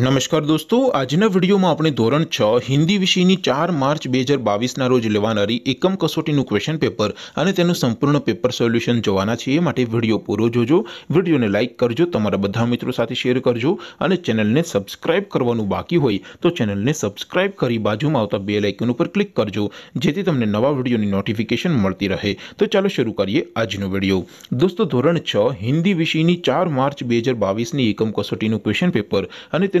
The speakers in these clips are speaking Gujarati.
નમસ્કાર દોસ્તો આજના વિડીયોમાં આપણે ધોરણ છ હિન્દી વિષયની ચાર માર્ચ બે હજાર બાવીસના રોજ લેવાનારી એકમ કસોટીનું ક્વેશ્ચન પેપર અને તેનું સંપૂર્ણ પેપર સોલ્યુશન જોવાના છે એ માટે વિડીયો પૂરો જોજો વિડીયોને લાઇક કરજો તમારા બધા મિત્રો સાથે શેર કરજો અને ચેનલને સબસ્ક્રાઇબ કરવાનું બાકી હોય તો ચેનલને સબસ્ક્રાઇબ કરી બાજુમાં આવતા બે લાઇકન ઉપર ક્લિક કરજો જેથી તમને નવા વિડીયોની નોટિફિકેશન મળતી રહે તો ચાલો શરૂ કરીએ આજનો વિડીયો દોસ્તો ધોરણ છ હિન્દી વિષયની ચાર માર્ચ બે હજાર બાવીસની એકમ કસોટીનું ક્વેશ્ચન પેપર અને તેનું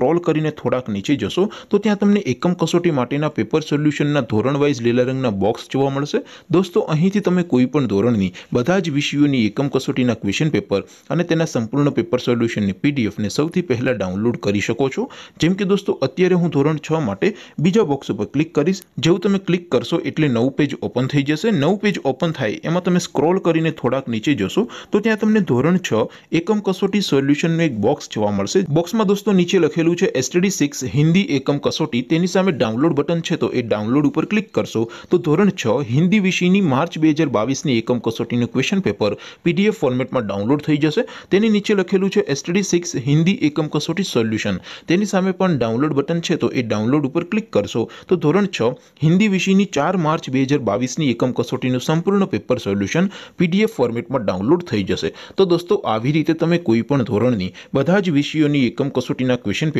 સ્ક્રોલ કરીને થોડાક નીચે જશો તો ત્યાં તમને એકમ કસોટી માટેના પેપર સોલ્યુશનના ધોરણ વાઇઝ લીલા રંગના બોક્સ જોવા મળશે દોસ્તો અહીંથી તમે કોઈપણ ધોરણની બધા જ વિષયોની એકમ કસોટીના ક્વેશ્ચન પેપર અને તેના સંપૂર્ણ પેપર સોલ્યુશનની પીડીએફને સૌથી પહેલાં ડાઉનલોડ કરી શકો છો જેમ કે દોસ્તો અત્યારે હું ધોરણ છ માટે બીજા બોક્સ ઉપર ક્લિક કરીશ જેવું તમે ક્લિક કરશો એટલે નવું પેજ ઓપન થઈ જશે નવું પેજ ઓપન થાય એમાં તમે સ્ક્રોલ કરીને થોડાક નીચે જશો તો ત્યાં તમને ધોરણ છ એકમ કસોટી સોલ્યુશનનું એક બોક્સ જોવા મળશે બોક્સમાં દોસ્તો નીચે લખેલું આપેલું છે એસટીડી સિક્સ હિન્દી એકમ કસોટી તેની સામે ડાઉનલોડ બટન છે તો એ ડાઉનલોડ ઉપર ક્લિક કરશો તો ધોરણ છ હિન્દી વિષયની માર્ચ બે હજાર બાવીસની એકમ કસોટીનું ક્વેશ્ચન પેપર પીડીએફ ફોર્મેટમાં ડાઉનલોડ થઈ જશે તેની નીચે લખેલું છે એસટીડી સિક્સ હિન્દી એકમ કસોટી સોલ્યુશન તેની સામે પણ ડાઉનલોડ બટન છે તો એ ડાઉનલોડ ઉપર ક્લિક કરશો તો ધોરણ છ હિન્દી વિષયની ચાર માર્ચ બે હજાર બાવીસની એકમ કસોટીનું સંપૂર્ણ પેપર સોલ્યુશન પીડીએફ ફોર્મેટમાં ડાઉનલોડ થઈ જશે તો દોસ્તો આવી રીતે તમે કોઈ પણ ધોરણની બધા જ વિષયોની એકમ કસોટીના ક્વેશ્ચન